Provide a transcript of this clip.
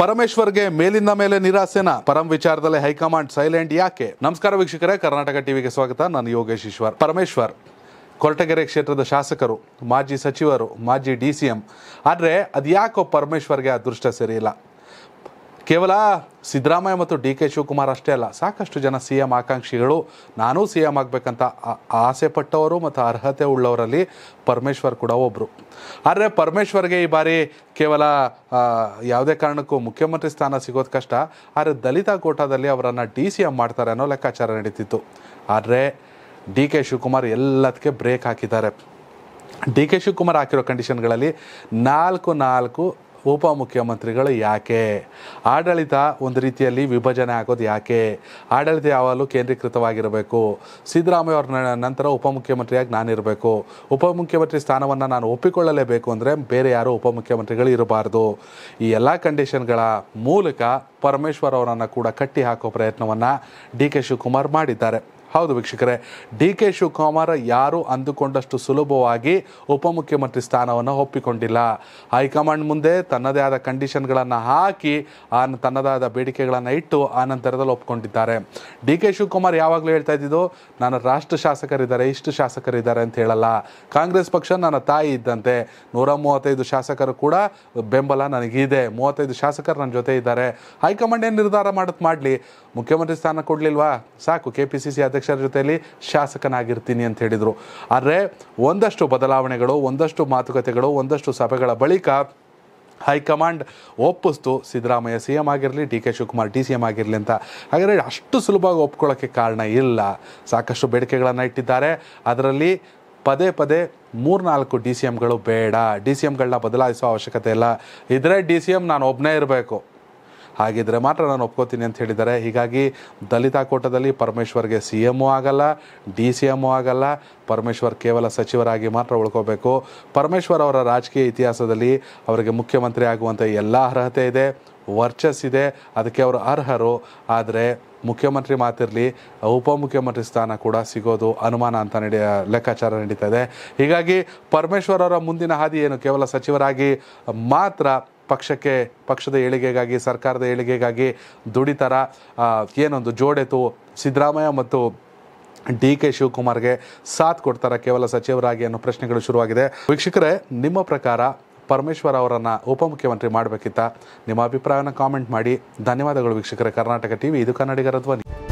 ಪರಮೇಶ್ವರ್ಗೆ ಮೇಲಿಂದ ಮೇಲೆ ನಿರಾಸೆನ ಪರಂ ವಿಚಾರದಲ್ಲಿ ಹೈಕಮಾಂಡ್ ಸೈಲೆಂಟ್ ಯಾಕೆ ನಮಸ್ಕಾರ ವೀಕ್ಷಕರೇ ಕರ್ನಾಟಕ ಟಿವಿಗೆ ಸ್ವಾಗತ ನಾನು ಯೋಗೇಶ್ ಈಶ್ವರ್ ಪರಮೇಶ್ವರ್ ಕೊರಟಗೆರೆ ಕ್ಷೇತ್ರದ ಶಾಸಕರು ಮಾಜಿ ಸಚಿವರು ಮಾಜಿ ಡಿ ಸಿ ಎಂ ಆದರೆ ಅದು ಯಾಕೋ ಪರಮೇಶ್ವರ್ಗೆ ಅದೃಷ್ಟ ಸರಿಯಿಲ್ಲ ಕೇವಲ ಸಿದ್ದರಾಮಯ್ಯ ಮತ್ತು ಡಿ ಕೆ ಶಿವಕುಮಾರ್ ಅಷ್ಟೇ ಅಲ್ಲ ಸಾಕಷ್ಟು ಜನ ಸಿ ಎಂ ಆಕಾಂಕ್ಷಿಗಳು ನಾನೂ ಸಿ ಎಂ ಆಗಬೇಕಂತ ಆಸೆ ಪಟ್ಟವರು ಮತ್ತು ಅರ್ಹತೆ ಉಳ್ಳವರಲ್ಲಿ ಪರಮೇಶ್ವರ್ ಕೂಡ ಒಬ್ಬರು ಆದರೆ ಪರಮೇಶ್ವರ್ಗೆ ಈ ಬಾರಿ ಕೇವಲ ಯಾವುದೇ ಕಾರಣಕ್ಕೂ ಮುಖ್ಯಮಂತ್ರಿ ಸ್ಥಾನ ಸಿಗೋದು ಕಷ್ಟ ಆದರೆ ದಲಿತ ಕೋಟಾದಲ್ಲಿ ಅವರನ್ನು ಡಿ ಸಿ ಎಂ ಮಾಡ್ತಾರೆ ಅನ್ನೋ ಲೆಕ್ಕಾಚಾರ ನಡೀತಿತ್ತು ಆದರೆ ಡಿ ಕೆ ಶಿವಕುಮಾರ್ ಎಲ್ಲದಕ್ಕೆ ಬ್ರೇಕ್ ಹಾಕಿದ್ದಾರೆ ಡಿ ಕೆ ಶಿವಕುಮಾರ್ ಹಾಕಿರೋ ಕಂಡೀಷನ್ಗಳಲ್ಲಿ ನಾಲ್ಕು ನಾಲ್ಕು ಉಪಮುಖ್ಯಮಂತ್ರಿಗಳು ಯಾಕೆ ಆಡಳಿತ ಒಂದು ರೀತಿಯಲ್ಲಿ ವಿಭಜನೆ ಆಗೋದು ಯಾಕೆ ಆಡಳಿತ ಯಾವಾಗಲೂ ಕೇಂದ್ರೀಕೃತವಾಗಿರಬೇಕು ಸಿದ್ದರಾಮಯ್ಯ ಅವರ ನಂತರ ಉಪಮುಖ್ಯಮಂತ್ರಿಯಾಗಿ ನಾನಿರಬೇಕು ಉಪಮುಖ್ಯಮಂತ್ರಿ ಸ್ಥಾನವನ್ನು ನಾನು ಒಪ್ಪಿಕೊಳ್ಳಲೇಬೇಕು ಅಂದರೆ ಬೇರೆ ಯಾರೂ ಉಪಮುಖ್ಯಮಂತ್ರಿಗಳು ಇರಬಾರ್ದು ಈ ಎಲ್ಲ ಕಂಡೀಷನ್ಗಳ ಮೂಲಕ ಪರಮೇಶ್ವರ್ ಅವರನ್ನು ಕೂಡ ಕಟ್ಟಿ ಹಾಕೋ ಪ್ರಯತ್ನವನ್ನು ಡಿ ಕೆ ಶಿವಕುಮಾರ್ ಮಾಡಿದ್ದಾರೆ ಹೌದು ವೀಕ್ಷಕರೇ ಡಿ ಕೆ ಶಿವಕುಮಾರ್ ಯಾರು ಅಂದುಕೊಂಡಷ್ಟು ಸುಲಭವಾಗಿ ಉಪಮುಖ್ಯಮಂತ್ರಿ ಸ್ಥಾನವನ್ನು ಒಪ್ಪಿಕೊಂಡಿಲ್ಲ ಹೈಕಮಾಂಡ್ ಮುಂದೆ ತನ್ನದೇ ಆದ ಕಂಡೀಷನ್ಗಳನ್ನು ಹಾಕಿ ಆ ಆದ ಬೇಡಿಕೆಗಳನ್ನು ಇಟ್ಟು ಆ ನಂತರದಲ್ಲಿ ಡಿ ಕೆ ಶಿವಕುಮಾರ್ ಯಾವಾಗಲೂ ಹೇಳ್ತಾ ಇದ್ದಿದ್ದು ನಾನು ರಾಷ್ಟ್ರ ಶಾಸಕರಿದ್ದಾರೆ ಇಷ್ಟು ಶಾಸಕರಿದ್ದಾರೆ ಅಂತ ಹೇಳಲ್ಲ ಕಾಂಗ್ರೆಸ್ ಪಕ್ಷ ನನ್ನ ತಾಯಿ ಇದ್ದಂತೆ ನೂರ ಮೂವತ್ತೈದು ಶಾಸಕರು ಕೂಡ ಬೆಂಬಲ ನನಗಿದೆ ಮೂವತ್ತೈದು ಶಾಸಕರು ನನ್ನ ಜೊತೆ ಇದ್ದಾರೆ ಹೈಕಮಾಂಡ್ ಏನು ನಿರ್ಧಾರ ಮಾಡೋದು ಮಾಡಲಿ ಮುಖ್ಯಮಂತ್ರಿ ಸ್ಥಾನ ಕೊಡಲಿಲ್ವಾ ಸಾಕು ಕೆ ಪಿ ಸಿ ಸಿ ಅಧ್ಯಕ್ಷರ ಜೊತೆಯಲ್ಲಿ ಶಾಸಕನಾಗಿರ್ತೀನಿ ಅಂತ ಹೇಳಿದರು ಆದರೆ ಒಂದಷ್ಟು ಬದಲಾವಣೆಗಳು ಒಂದಷ್ಟು ಮಾತುಕತೆಗಳು ಒಂದಷ್ಟು ಸಭೆಗಳ ಬಳಿಕ ಹೈಕಮಾಂಡ್ ಒಪ್ಪಿಸ್ತು ಸಿದ್ದರಾಮಯ್ಯ ಸಿ ಎಂ ಆಗಿರಲಿ D K Shivakumar D C M ಆಗಿರಲಿ ಅಂತ ಹಾಗಾದರೆ ಅಷ್ಟು ಸುಲಭವಾಗಿ ಒಪ್ಕೊಳ್ಳೋಕ್ಕೆ ಕಾರಣ ಇಲ್ಲ ಸಾಕಷ್ಟು ಬೇಡಿಕೆಗಳನ್ನು ಇಟ್ಟಿದ್ದಾರೆ ಅದರಲ್ಲಿ ಪದೇ ಪದೇ ಮೂರ್ನಾಲ್ಕು ಡಿ ಸಿ ಎಂಗಳು ಬೇಡ ಡಿ ಸಿ ಎಂಗಳನ್ನ ಬದಲಾಯಿಸೋ ಅವಶ್ಯಕತೆ ಇಲ್ಲ ಇದ್ರೆ ಡಿ ಸಿ ಎಂ ನಾನು ಒಬ್ಬನೇ ಇರಬೇಕು ಹಾಗಿದ್ರೆ ಮಾತ್ರ ನಾನು ಒಪ್ಕೋತೀನಿ ಅಂತ ಹೇಳಿದ್ದಾರೆ ಹೀಗಾಗಿ ದಲಿತ ಕೋಟದಲ್ಲಿ ಪರಮೇಶ್ವರ್ಗೆ ಸಿ ಎಮ್ಮು ಆಗಲ್ಲ ಡಿ ಸಿ ಎಮ್ಮು ಆಗಲ್ಲ ಪರಮೇಶ್ವರ್ ಕೇವಲ ಸಚಿವರಾಗಿ ಮಾತ್ರ ಉಳ್ಕೋಬೇಕು ಪರಮೇಶ್ವರ್ ಅವರ ರಾಜಕೀಯ ಇತಿಹಾಸದಲ್ಲಿ ಅವರಿಗೆ ಮುಖ್ಯಮಂತ್ರಿ ಆಗುವಂಥ ಎಲ್ಲ ಅರ್ಹತೆ ಇದೆ ವರ್ಚಸ್ಸಿದೆ ಅದಕ್ಕೆ ಅವರು ಅರ್ಹರು ಆದರೆ ಮುಖ್ಯಮಂತ್ರಿ ಮಾತಿರಲಿ ಉಪಮುಖ್ಯಮಂತ್ರಿ ಸ್ಥಾನ ಕೂಡ ಸಿಗೋದು ಅನುಮಾನ ಅಂತ ನಡೆಯ ಲೆಕ್ಕಾಚಾರ ನಡೀತಾ ಇದೆ ಹೀಗಾಗಿ ಪರಮೇಶ್ವರ್ ಅವರ ಮುಂದಿನ ಹಾದಿ ಏನು ಕೇವಲ ಸಚಿವರಾಗಿ ಮಾತ್ರ ಪಕ್ಷಕ್ಕೆ ಪಕ್ಷದ ಏಳಿಗೆಗಾಗಿ ಸರ್ಕಾರದ ಏಳಿಗೆಗಾಗಿ ದುಡಿತಾರ ಏನೊಂದು ಜೋಡೆತು ಸಿದ್ದರಾಮಯ್ಯ ಮತ್ತು ಡಿ ಕೆ ಶಿವಕುಮಾರ್ಗೆ ಸಾಥ್ ಕೊಡ್ತಾರ ಕೇವಲ ಸಚಿವರಾಗಿ ಅನ್ನೋ ಪ್ರಶ್ನೆಗಳು ಶುರುವಾಗಿದೆ ವೀಕ್ಷಕರೇ ನಿಮ್ಮ ಪ್ರಕಾರ ಪರಮೇಶ್ವರ್ ಅವರನ್ನು ಉಪಮುಖ್ಯಮಂತ್ರಿ ಮಾಡಬೇಕಿತ್ತ ನಿಮ್ಮ ಅಭಿಪ್ರಾಯವನ್ನು ಕಾಮೆಂಟ್ ಮಾಡಿ ಧನ್ಯವಾದಗಳು ವೀಕ್ಷಕರೇ ಕರ್ನಾಟಕ ಟಿವಿ ಇದು ಕನ್ನಡಿಗರ ಧ್ವನಿ